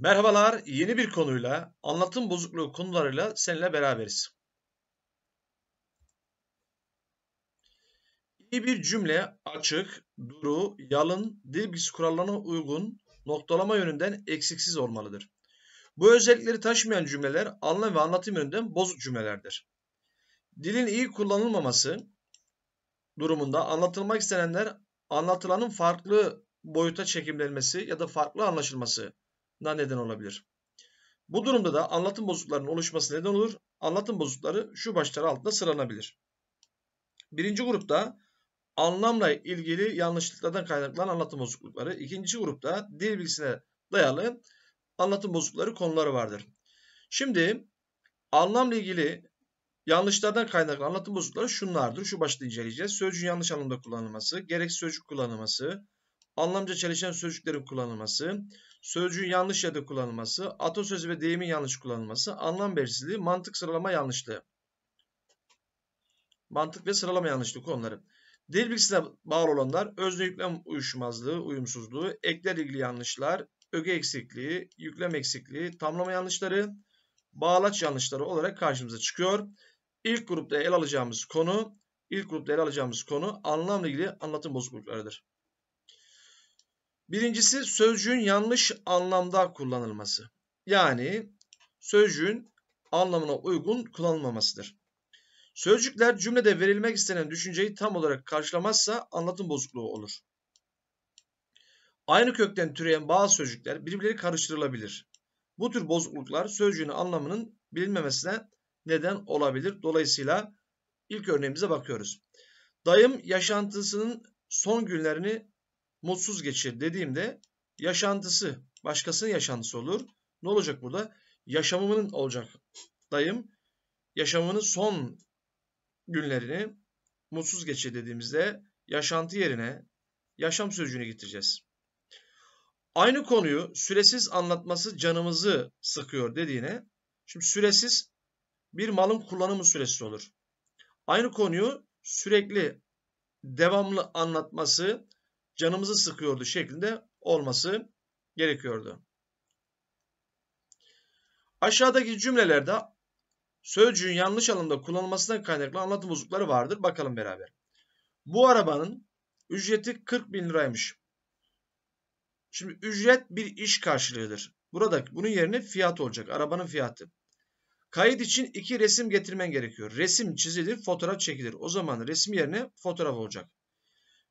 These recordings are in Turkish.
Merhabalar, yeni bir konuyla, anlatım bozukluğu konularıyla seninle beraberiz. İyi bir cümle açık, duru, yalın, dil bilgisi kurallarına uygun, noktalama yönünden eksiksiz olmalıdır. Bu özellikleri taşımayan cümleler anlam ve anlatım yönünden bozuk cümlelerdir. Dilin iyi kullanılmaması durumunda anlatılmak istenenler anlatılanın farklı boyuta çekimlenmesi ya da farklı anlaşılması da neden olabilir. Bu durumda da anlatım bozuklarının oluşması neden olur. Anlatım bozuklukları şu başlar altında sıralanabilir. Birinci grupta anlamla ilgili yanlışlıklardan kaynaklanan anlatım bozuklukları. ikinci grupta dil bilgisine dayalı anlatım bozuklukları konuları vardır. Şimdi anlamla ilgili yanlışlardan kaynaklanan anlatım bozuklukları şunlardır. Şu başta inceleyeceğiz. Sözcüğün yanlış anlamda kullanılması, gereksiz sözcük kullanılması, anlamca çelişen sözcüklerin kullanılması, sözcüğün yanlış yerde kullanılması, atasözü ve deyimin yanlış kullanılması, anlam belirsizliği, mantık sıralama yanlışlığı. Mantık ve sıralama yanlışlığı konuları. Dil bilgisine bağlı olanlar özne yüklem uyuşmazlığı, uyumsuzluğu, ekler ilgili yanlışlar, öge eksikliği, yüklem eksikliği, tamlama yanlışları, bağlaç yanlışları olarak karşımıza çıkıyor. İlk grupta el alacağımız konu, ilk grupta el alacağımız konu anlamla ilgili anlatım bozukluklarıdır. Birincisi sözcüğün yanlış anlamda kullanılması. Yani sözcüğün anlamına uygun kullanılmamasıdır. Sözcükler cümlede verilmek istenen düşünceyi tam olarak karşılamazsa anlatım bozukluğu olur. Aynı kökten türeyen bazı sözcükler birbirleri karıştırılabilir. Bu tür bozukluklar sözcüğün anlamının bilinmemesine neden olabilir. Dolayısıyla ilk örneğimize bakıyoruz. Dayım yaşantısının son günlerini mutsuz geçir dediğimde yaşantısı başkasının yaşantısı olur. Ne olacak burada? Yaşamımın olacak dayım. Yaşamının son günlerini mutsuz geçir dediğimizde yaşantı yerine yaşam sözcüğünü getireceğiz. Aynı konuyu süresiz anlatması canımızı sıkıyor dediğine şimdi süresiz bir malın kullanımı süresi olur. Aynı konuyu sürekli devamlı anlatması canımızı sıkıyordu şeklinde olması gerekiyordu. Aşağıdaki cümlelerde sözcüğün yanlış anlamda kullanılmasından kaynaklı anlatım bozukları vardır. Bakalım beraber. Bu arabanın ücreti 40 bin liraymış. Şimdi ücret bir iş karşılığıdır. Burada bunun yerine fiyat olacak. Arabanın fiyatı. Kayıt için iki resim getirmen gerekiyor. Resim çizilir, fotoğraf çekilir. O zaman resim yerine fotoğraf olacak.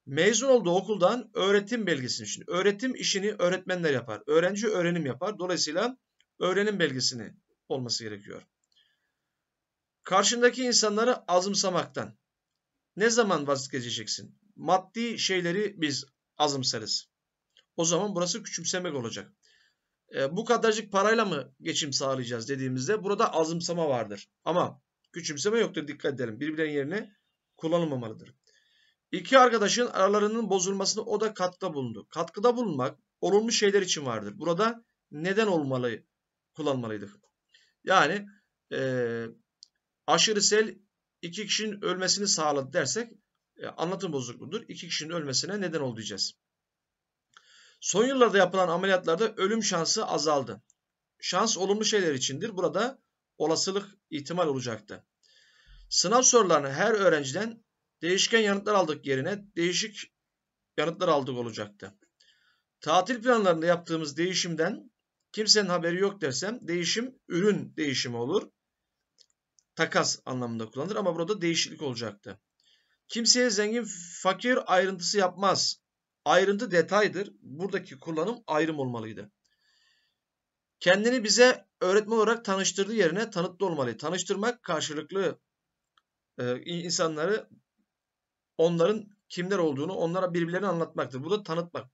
Mezun olduğu okuldan öğretim belgesini. Şimdi öğretim işini öğretmenler yapar. Öğrenci öğrenim yapar. Dolayısıyla öğrenim belgesini olması gerekiyor. Karşındaki insanları azımsamaktan. Ne zaman vazgeçeceksin? Maddi şeyleri biz azımsarız. O zaman burası küçümsemek olacak. E, bu kadarcık parayla mı geçim sağlayacağız dediğimizde burada azımsama vardır. Ama küçümseme yoktur dikkat edelim. Birbirlerinin yerine kullanılmamalıdır. İki arkadaşın aralarının bozulmasını o da katkıda bulundu. Katkıda bulunmak olumlu şeyler için vardır. Burada neden olmalı kullanmalıydık. Yani e, aşırı sel iki kişinin ölmesini sağladı dersek e, anlatım bozukluğudur. İki kişinin ölmesine neden oldu diyeceğiz. Son yıllarda yapılan ameliyatlarda ölüm şansı azaldı. Şans olumlu şeyler içindir. Burada olasılık ihtimal olacaktı. Sınav sorularını her öğrenciden Değişken yanıtlar aldık yerine değişik yanıtlar aldık olacaktı. Tatil planlarında yaptığımız değişimden kimsenin haberi yok dersem değişim ürün değişimi olur. Takas anlamında kullanılır ama burada değişiklik olacaktı. Kimseye zengin fakir ayrıntısı yapmaz. Ayrıntı detaydır. Buradaki kullanım ayrım olmalıydı. Kendini bize öğretmen olarak tanıştırdığı yerine tanıttı olmalı. Tanıştırmak karşılıklı e, insanları onların kimler olduğunu onlara birbirlerini anlatmaktır. Bu da tanıtmak.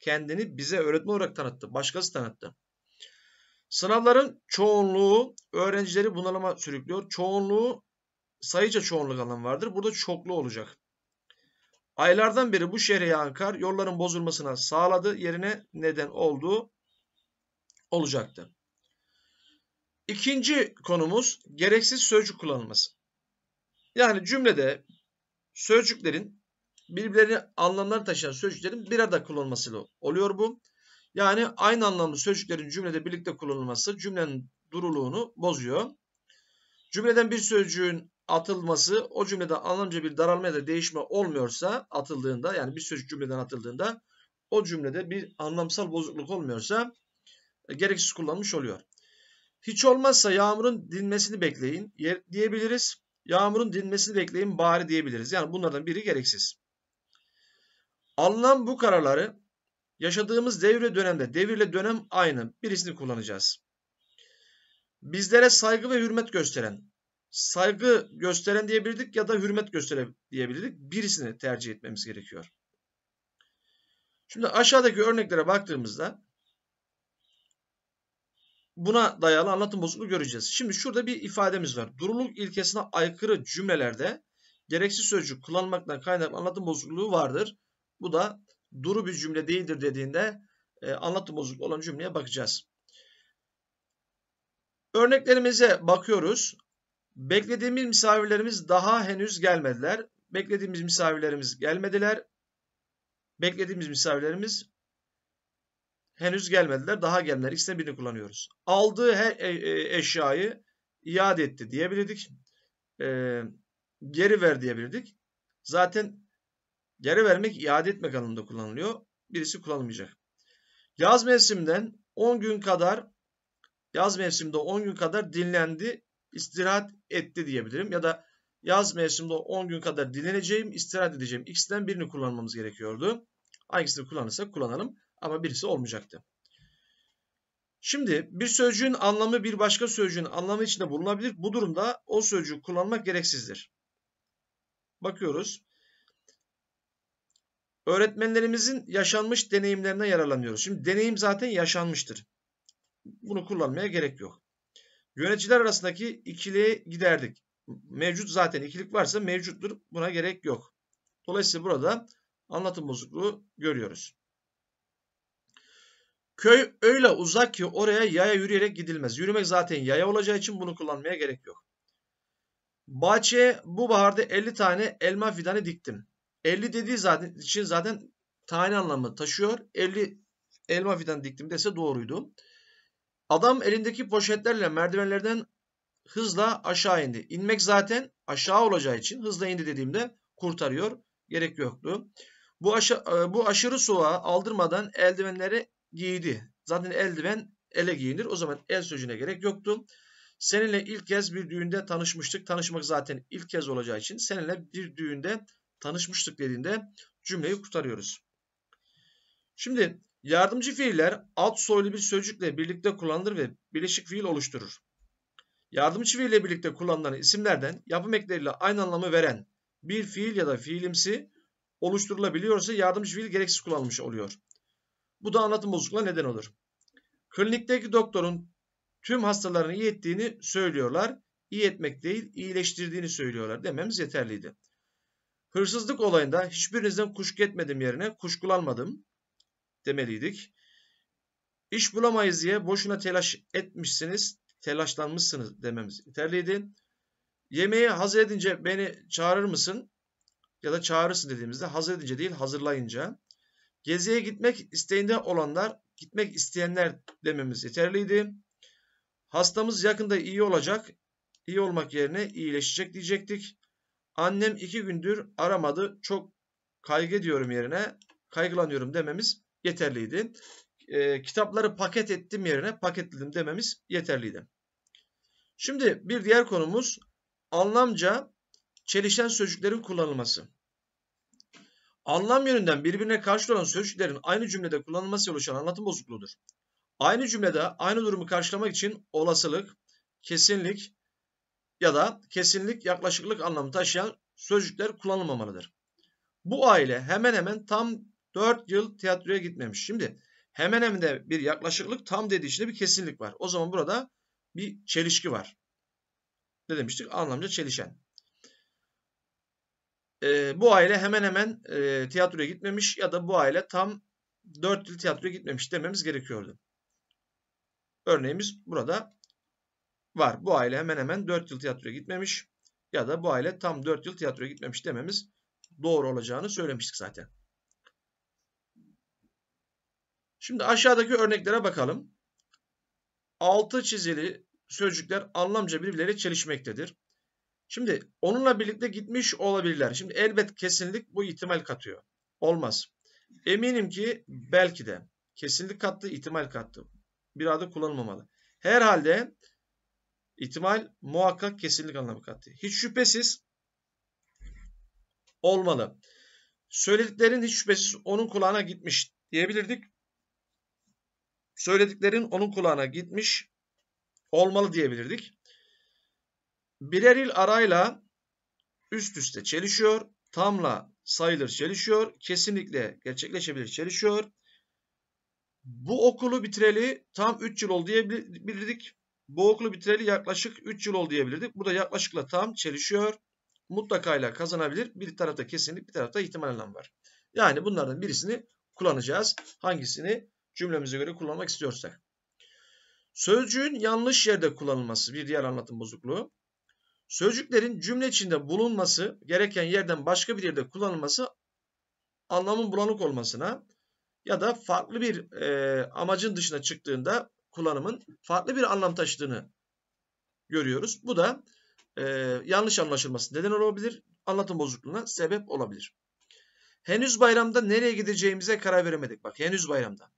Kendini bize öğretme olarak tanıttı. Başkası tanıttı. Sınavların çoğunluğu öğrencileri bunalıma sürüklüyor. Çoğunluğu sayıca çoğunluk alanı vardır. Burada çoklu olacak. Aylardan beri bu şehre yağan kar yolların bozulmasına sağladı. Yerine neden olduğu olacaktı. İkinci konumuz gereksiz sözcük kullanılması. Yani cümlede sözcüklerin birbirlerini anlamları taşıyan sözcüklerin bir arada kullanılmasıyla oluyor bu. Yani aynı anlamlı sözcüklerin cümlede birlikte kullanılması cümlenin duruluğunu bozuyor. Cümleden bir sözcüğün atılması o cümlede anlamca bir daralma ya da değişme olmuyorsa atıldığında yani bir sözcük cümleden atıldığında o cümlede bir anlamsal bozukluk olmuyorsa e, gereksiz kullanmış oluyor. Hiç olmazsa yağmurun dinmesini bekleyin diyebiliriz. Yağmurun dinmesini bekleyin bari diyebiliriz. Yani bunlardan biri gereksiz. Alınan bu kararları yaşadığımız devre dönemde devirle dönem aynı birisini kullanacağız. Bizlere saygı ve hürmet gösteren, saygı gösteren diyebilirdik ya da hürmet gösteren diyebilirdik. Birisini tercih etmemiz gerekiyor. Şimdi aşağıdaki örneklere baktığımızda Buna dayalı anlatım bozukluğu göreceğiz. Şimdi şurada bir ifademiz var. Duruluk ilkesine aykırı cümlelerde gereksiz sözcük kullanmaktan kaynaklı anlatım bozukluğu vardır. Bu da duru bir cümle değildir dediğinde e, anlatım bozukluğu olan cümleye bakacağız. Örneklerimize bakıyoruz. Beklediğimiz misafirlerimiz daha henüz gelmediler. Beklediğimiz misafirlerimiz gelmediler. Beklediğimiz misafirlerimiz henüz gelmediler. Daha gelmeler. İkisine birini kullanıyoruz. Aldığı her e, e, eşyayı iade etti diyebilirdik. E, geri ver diyebilirdik. Zaten geri vermek iade etmek anlamında kullanılıyor. Birisi kullanılmayacak. Yaz mevsimden 10 gün kadar yaz mevsimde 10 gün kadar dinlendi, istirahat etti diyebilirim. Ya da yaz mevsimde 10 gün kadar dinleneceğim, istirahat edeceğim. İkisinden birini kullanmamız gerekiyordu. Hangisini kullanırsak kullanalım. Ama birisi olmayacaktı. Şimdi bir sözcüğün anlamı bir başka sözcüğün anlamı içinde bulunabilir. Bu durumda o sözcüğü kullanmak gereksizdir. Bakıyoruz. Öğretmenlerimizin yaşanmış deneyimlerine yararlanıyoruz. Şimdi deneyim zaten yaşanmıştır. Bunu kullanmaya gerek yok. Yöneticiler arasındaki ikiliye giderdik. Mevcut zaten ikilik varsa mevcuttur. Buna gerek yok. Dolayısıyla burada anlatım bozukluğu görüyoruz. Köy öyle uzak ki oraya yaya yürüyerek gidilmez. Yürümek zaten yaya olacağı için bunu kullanmaya gerek yok. Bahçeye bu baharda 50 tane elma fidanı diktim. 50 dediği zaten için zaten tane anlamı taşıyor. 50 elma fidan diktim dese doğruydu. Adam elindeki poşetlerle merdivenlerden hızla aşağı indi. İnmek zaten aşağı olacağı için hızla indi dediğimde kurtarıyor. Gerek yoktu. Bu, aşa e, bu aşırı soğuğa aldırmadan eldivenleri giydi. Zaten eldiven ele giyinir. O zaman el sözcüğüne gerek yoktu. Seninle ilk kez bir düğünde tanışmıştık. Tanışmak zaten ilk kez olacağı için seninle bir düğünde tanışmıştık dediğinde cümleyi kurtarıyoruz. Şimdi yardımcı fiiller alt soylu bir sözcükle birlikte kullanılır ve birleşik fiil oluşturur. Yardımcı fiille birlikte kullanılan isimlerden yapım ekleriyle aynı anlamı veren bir fiil ya da fiilimsi oluşturulabiliyorsa yardımcı fiil gereksiz kullanılmış oluyor. Bu da anlatım bozukluğuna neden olur. Klinikteki doktorun tüm hastalarını iyi ettiğini söylüyorlar. İyi etmek değil, iyileştirdiğini söylüyorlar dememiz yeterliydi. Hırsızlık olayında hiçbirinizden kuşku etmedim yerine kuşkulanmadım demeliydik. İş bulamayız diye boşuna telaş etmişsiniz, telaşlanmışsınız dememiz yeterliydi. Yemeği hazır edince beni çağırır mısın? Ya da çağırırsın dediğimizde hazır edince değil hazırlayınca Geziye gitmek isteğinde olanlar, gitmek isteyenler dememiz yeterliydi. Hastamız yakında iyi olacak, iyi olmak yerine iyileşecek diyecektik. Annem iki gündür aramadı, çok kaygı diyorum yerine kaygılanıyorum dememiz yeterliydi. E, kitapları paket ettim yerine paketledim dememiz yeterliydi. Şimdi bir diğer konumuz anlamca çelişen sözcüklerin kullanılması. Anlam yönünden birbirine karşı olan sözcüklerin aynı cümlede kullanılması oluşan anlatım bozukluğudur. Aynı cümlede aynı durumu karşılamak için olasılık, kesinlik ya da kesinlik yaklaşıklık anlamı taşıyan sözcükler kullanılmamalıdır. Bu aile hemen hemen tam 4 yıl tiyatroya gitmemiş. Şimdi hemen hemen de bir yaklaşıklık tam dediği içinde bir kesinlik var. O zaman burada bir çelişki var. Ne demiştik? Anlamca çelişen e, bu aile hemen hemen e, tiyatroya gitmemiş ya da bu aile tam 4 yıl tiyatroya gitmemiş dememiz gerekiyordu. Örneğimiz burada var. Bu aile hemen hemen 4 yıl tiyatroya gitmemiş ya da bu aile tam 4 yıl tiyatroya gitmemiş dememiz doğru olacağını söylemiştik zaten. Şimdi aşağıdaki örneklere bakalım. Altı çizili sözcükler anlamca birbirleriyle çelişmektedir. Şimdi onunla birlikte gitmiş olabilirler. Şimdi elbet kesinlik bu ihtimal katıyor. Olmaz. Eminim ki belki de kesinlik kattı, ihtimal kattı. Bir adı kullanılmamalı. Herhalde ihtimal muhakkak kesinlik anlamı kattı. Hiç şüphesiz olmalı. Söylediklerin hiç şüphesiz onun kulağına gitmiş diyebilirdik. Söylediklerin onun kulağına gitmiş olmalı diyebilirdik birer il arayla üst üste çelişiyor. Tamla sayılır çelişiyor. Kesinlikle gerçekleşebilir çelişiyor. Bu okulu bitireli tam 3 yıl oldu diyebilirdik. Bu okulu bitireli yaklaşık 3 yıl oldu diyebilirdik. Bu da yaklaşıkla tam çelişiyor. Mutlakayla kazanabilir. Bir tarafta kesinlik bir tarafta ihtimal ihtimalen var. Yani bunlardan birisini kullanacağız. Hangisini cümlemize göre kullanmak istiyorsak. Sözcüğün yanlış yerde kullanılması bir diğer anlatım bozukluğu. Sözcüklerin cümle içinde bulunması gereken yerden başka bir yerde kullanılması anlamın bulanık olmasına ya da farklı bir e, amacın dışına çıktığında kullanımın farklı bir anlam taşıdığını görüyoruz. Bu da e, yanlış anlaşılması neden olabilir, anlatım bozukluğuna sebep olabilir. Henüz bayramda nereye gideceğimize karar veremedik. Bak henüz bayramda.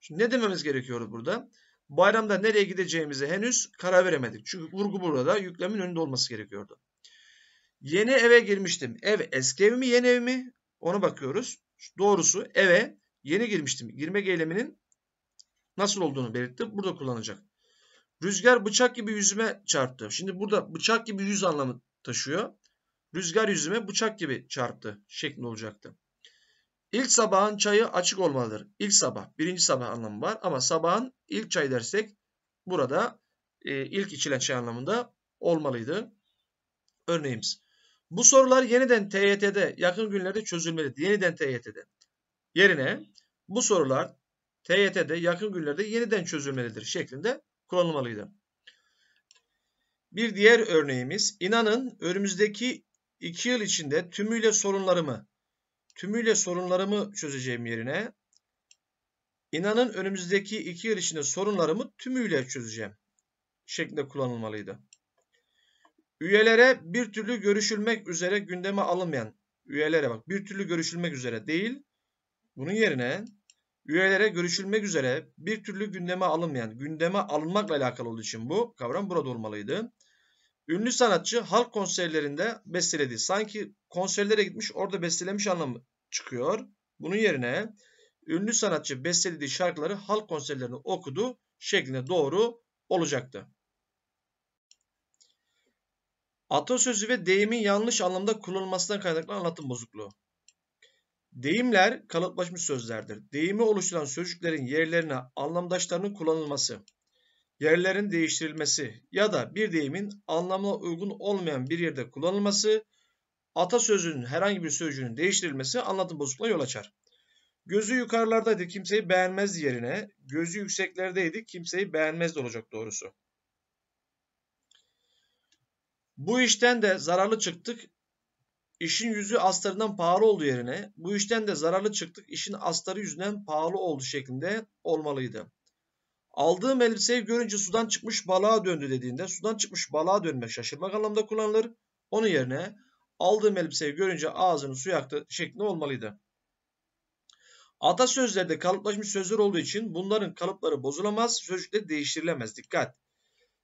Şimdi ne dememiz gerekiyor burada? Bayramda nereye gideceğimizi henüz karar veremedik. Çünkü vurgu burada yüklemin önünde olması gerekiyordu. Yeni eve girmiştim. Ev eski ev mi yeni ev mi? Ona bakıyoruz. Doğrusu eve yeni girmiştim. Girmek eyleminin nasıl olduğunu belirtti. Burada kullanacak. Rüzgar bıçak gibi yüzüme çarptı. Şimdi burada bıçak gibi yüz anlamı taşıyor. Rüzgar yüzüme bıçak gibi çarptı şeklinde olacaktı. İlk sabahın çayı açık olmalıdır. İlk sabah, birinci sabah anlamı var ama sabahın ilk çay dersek burada e, ilk içilen çay anlamında olmalıydı. Örneğimiz. Bu sorular yeniden TYT'de yakın günlerde çözülmelidir. Yeniden TYT'de. Yerine bu sorular TYT'de yakın günlerde yeniden çözülmelidir şeklinde kullanılmalıydı. Bir diğer örneğimiz inanın önümüzdeki iki yıl içinde tümüyle sorunlarımı tümüyle sorunlarımı çözeceğim yerine inanın önümüzdeki iki yıl içinde sorunlarımı tümüyle çözeceğim şeklinde kullanılmalıydı. Üyelere bir türlü görüşülmek üzere gündeme alınmayan üyelere bak bir türlü görüşülmek üzere değil bunun yerine üyelere görüşülmek üzere bir türlü gündeme alınmayan gündeme alınmakla alakalı olduğu için bu kavram burada olmalıydı. Ünlü sanatçı halk konserlerinde besteledi. Sanki konserlere gitmiş orada bestelemiş anlamı çıkıyor. Bunun yerine ünlü sanatçı bestelediği şarkıları halk konserlerinde okudu şeklinde doğru olacaktı. Atasözü ve deyimin yanlış anlamda kullanılmasından kaynaklı anlatım bozukluğu. Deyimler kalıplaşmış sözlerdir. Deyimi oluşturan sözcüklerin yerlerine anlamdaşlarının kullanılması, yerlerin değiştirilmesi ya da bir deyimin anlamına uygun olmayan bir yerde kullanılması atasözünün herhangi bir sözcüğünün değiştirilmesi anlatım bozukluğuna yol açar. Gözü yukarılardaydı kimseyi beğenmez yerine gözü yükseklerdeydi kimseyi beğenmez olacak doğrusu. Bu işten de zararlı çıktık. işin yüzü astarından pahalı oldu yerine bu işten de zararlı çıktık. işin astarı yüzünden pahalı oldu şeklinde olmalıydı. Aldığım elbiseyi görünce sudan çıkmış balığa döndü dediğinde sudan çıkmış balığa dönmek şaşırmak anlamda kullanılır. Onun yerine Aldığım elbiseyi görünce ağzını su yaktı şeklinde olmalıydı. Atasözlerde kalıplaşmış sözler olduğu için bunların kalıpları bozulamaz, sözcükleri değiştirilemez. Dikkat!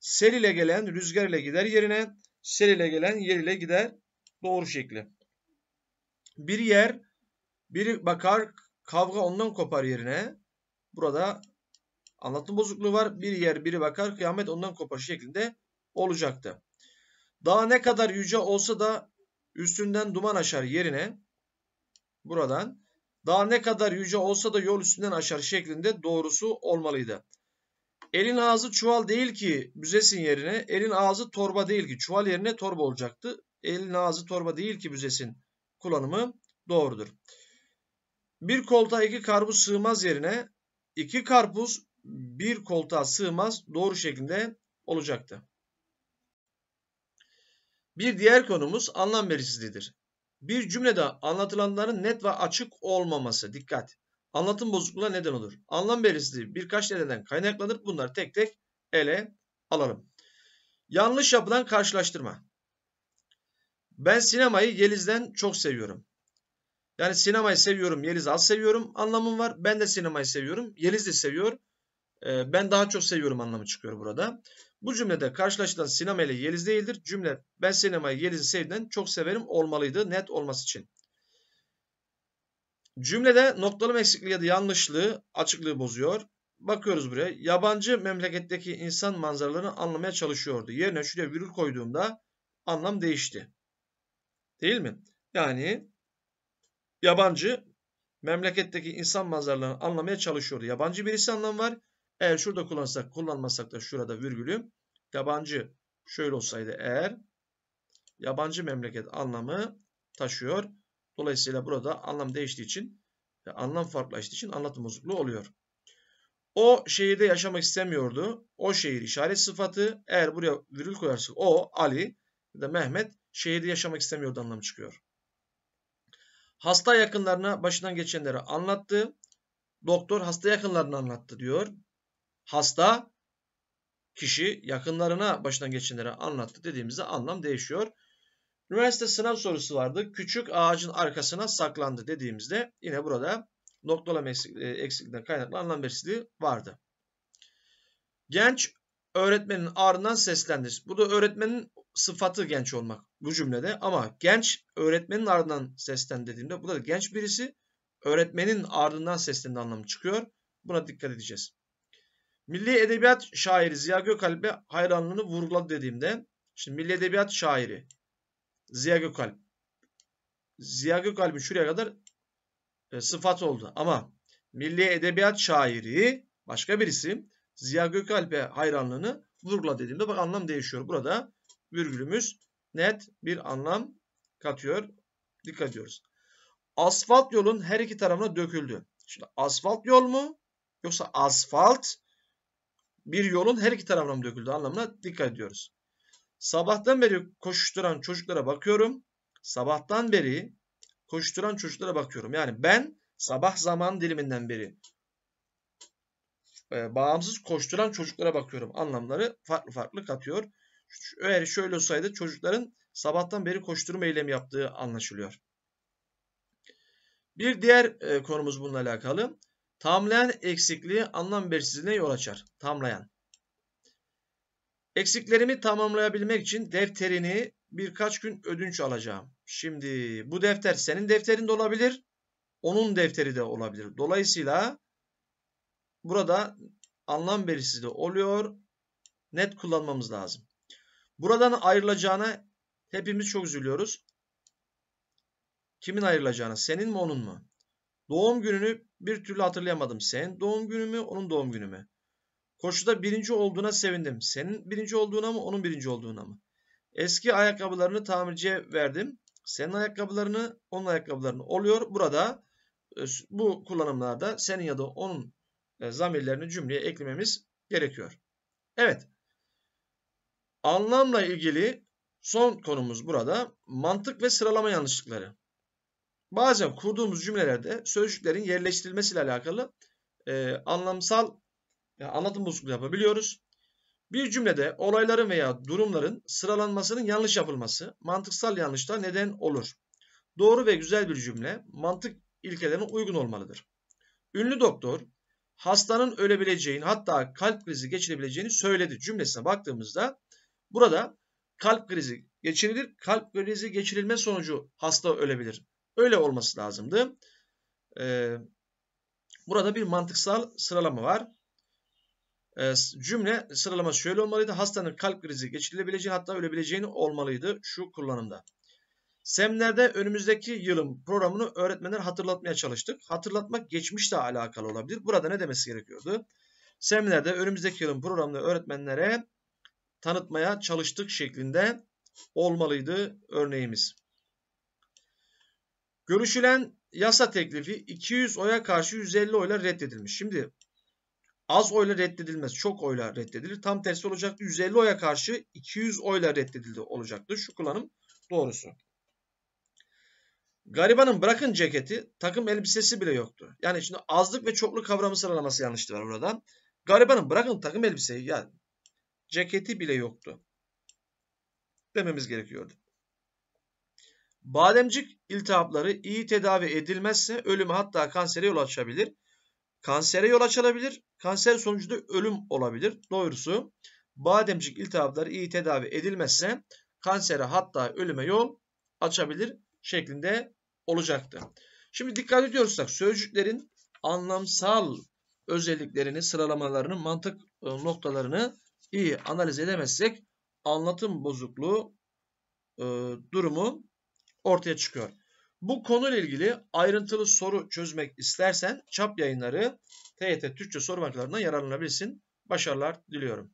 Sel ile gelen rüzgar ile gider yerine, sel ile gelen yer ile gider doğru şekli. Bir yer, biri bakar, kavga ondan kopar yerine. Burada anlatım bozukluğu var. Bir yer, biri bakar, kıyamet ondan kopar şeklinde olacaktı. Daha ne kadar yüce olsa da üstünden duman aşar yerine buradan daha ne kadar yüce olsa da yol üstünden aşar şeklinde doğrusu olmalıydı. Elin ağzı çuval değil ki büzesin yerine, elin ağzı torba değil ki çuval yerine torba olacaktı. Elin ağzı torba değil ki büzesin kullanımı doğrudur. Bir koltuğa iki karpuz sığmaz yerine iki karpuz bir koltuğa sığmaz doğru şeklinde olacaktı. Bir diğer konumuz anlam belirsizliğidir. Bir cümlede anlatılanların net ve açık olmaması. Dikkat! Anlatım bozukluğuna neden olur. Anlam belirsizliği birkaç nedenden kaynaklanır. Bunları tek tek ele alalım. Yanlış yapılan karşılaştırma. Ben sinemayı Yeliz'den çok seviyorum. Yani sinemayı seviyorum, Yeliz'i az seviyorum anlamım var. Ben de sinemayı seviyorum, Yeliz de seviyor. Ee, ben daha çok seviyorum anlamı çıkıyor burada. Bu cümlede karşılaşılan sinema ile Yeliz değildir. Cümle ben sinemayı Yeliz'i sevdiğinden çok severim olmalıydı net olması için. Cümlede noktalama eksikliği ya da yanlışlığı açıklığı bozuyor. Bakıyoruz buraya. Yabancı memleketteki insan manzaralarını anlamaya çalışıyordu. Yerine şuraya virül koyduğumda anlam değişti. Değil mi? Yani yabancı memleketteki insan manzaralarını anlamaya çalışıyordu. Yabancı birisi anlam var. Eğer şurada kullansak kullanmasak da şurada virgülü yabancı şöyle olsaydı eğer yabancı memleket anlamı taşıyor. Dolayısıyla burada anlam değiştiği için ve anlam farklılaştığı için anlatım bozukluğu oluyor. O şehirde yaşamak istemiyordu. O şehir işaret sıfatı. Eğer buraya virgül koyarsak o Ali ya da Mehmet şehirde yaşamak istemiyordu anlamı çıkıyor. Hasta yakınlarına başından geçenleri anlattı. Doktor hasta yakınlarını anlattı diyor hasta kişi yakınlarına başından geçenleri anlattı dediğimizde anlam değişiyor. Üniversite sınav sorusu vardı. Küçük ağacın arkasına saklandı dediğimizde yine burada noktalama e, eksikliğinden kaynaklı anlam belirsizliği vardı. Genç öğretmenin ardından seslendi. Bu da öğretmenin sıfatı genç olmak bu cümlede ama genç öğretmenin ardından seslen dediğimde bu da genç birisi öğretmenin ardından seslendi anlamı çıkıyor. Buna dikkat edeceğiz. Milli edebiyat şairi Ziya Gökalp'e hayranlığını vurguladı dediğimde şimdi milli edebiyat şairi Ziya Gökalp Ziya Gökalp'in şuraya kadar e, sıfat oldu ama milli edebiyat şairi başka bir isim Ziya Gökalp'e hayranlığını vurgula dediğimde bak anlam değişiyor. Burada virgülümüz net bir anlam katıyor. Dikkat ediyoruz. Asfalt yolun her iki tarafına döküldü. Şimdi asfalt yol mu yoksa asfalt bir yolun her iki tarafına döküldü anlamına dikkat ediyoruz. Sabahtan beri koşuşturan çocuklara bakıyorum. Sabahtan beri koşuşturan çocuklara bakıyorum. Yani ben sabah zaman diliminden beri e, bağımsız koşturan çocuklara bakıyorum. Anlamları farklı farklı katıyor. Eğer şöyle olsaydı çocukların sabahtan beri koşturma eylemi yaptığı anlaşılıyor. Bir diğer e, konumuz bununla alakalı. Tamlayan eksikliği anlam belirsizliğine yol açar. Tamlayan. Eksiklerimi tamamlayabilmek için defterini birkaç gün ödünç alacağım. Şimdi bu defter senin defterin de olabilir. Onun defteri de olabilir. Dolayısıyla burada anlam belirsizliği oluyor. Net kullanmamız lazım. Buradan ayrılacağına hepimiz çok üzülüyoruz. Kimin ayrılacağına? Senin mi onun mu? Doğum gününü bir türlü hatırlayamadım. Senin doğum günü mü, onun doğum günü mü? Koşuda birinci olduğuna sevindim. Senin birinci olduğuna mı, onun birinci olduğuna mı? Eski ayakkabılarını tamirciye verdim. Senin ayakkabılarını, onun ayakkabılarını oluyor. Burada e, bu kullanımlarda senin ya da onun e, zamirlerini cümleye eklememiz gerekiyor. Evet. Anlamla ilgili son konumuz burada mantık ve sıralama yanlışlıkları bazen kurduğumuz cümlelerde sözcüklerin yerleştirilmesiyle alakalı e, anlamsal yani anlatım bozukluğu yapabiliyoruz. Bir cümlede olayların veya durumların sıralanmasının yanlış yapılması mantıksal yanlışta neden olur. Doğru ve güzel bir cümle mantık ilkelerine uygun olmalıdır. Ünlü doktor hastanın ölebileceğini hatta kalp krizi geçirebileceğini söyledi cümlesine baktığımızda burada kalp krizi geçirilir, kalp krizi geçirilme sonucu hasta ölebilir Öyle olması lazımdı. Ee, burada bir mantıksal sıralama var. Ee, cümle sıralaması şöyle olmalıydı. Hastanın kalp krizi geçirilebileceği hatta ölebileceğini olmalıydı şu kullanımda. Seminerde önümüzdeki yılın programını öğretmenler hatırlatmaya çalıştık. Hatırlatmak geçmişle alakalı olabilir. Burada ne demesi gerekiyordu? Seminerde önümüzdeki yılın programını öğretmenlere tanıtmaya çalıştık şeklinde olmalıydı örneğimiz. Görüşülen yasa teklifi 200 oya karşı 150 oyla reddedilmiş. Şimdi az oyla reddedilmez. Çok oyla reddedilir. Tam tersi olacaktı. 150 oya karşı 200 oyla reddedildi olacaktı. Şu kullanım doğrusu. Garibanın bırakın ceketi takım elbisesi bile yoktu. Yani şimdi azlık ve çokluk kavramı sıralaması yanlıştı var burada. Garibanın bırakın takım elbiseyi yani ceketi bile yoktu dememiz gerekiyordu. Bademcik iltihapları iyi tedavi edilmezse ölüme hatta kansere yol açabilir. Kansere yol açabilir. Kanser sonucu da ölüm olabilir. Doğrusu bademcik iltihapları iyi tedavi edilmezse kansere hatta ölüme yol açabilir şeklinde olacaktı. Şimdi dikkat ediyorsak sözcüklerin anlamsal özelliklerini, sıralamalarını, mantık e, noktalarını iyi analiz edemezsek anlatım bozukluğu e, durumu ortaya çıkıyor. Bu konuyla ilgili ayrıntılı soru çözmek istersen çap yayınları TYT Türkçe soru bankalarından yararlanabilirsin. Başarılar diliyorum.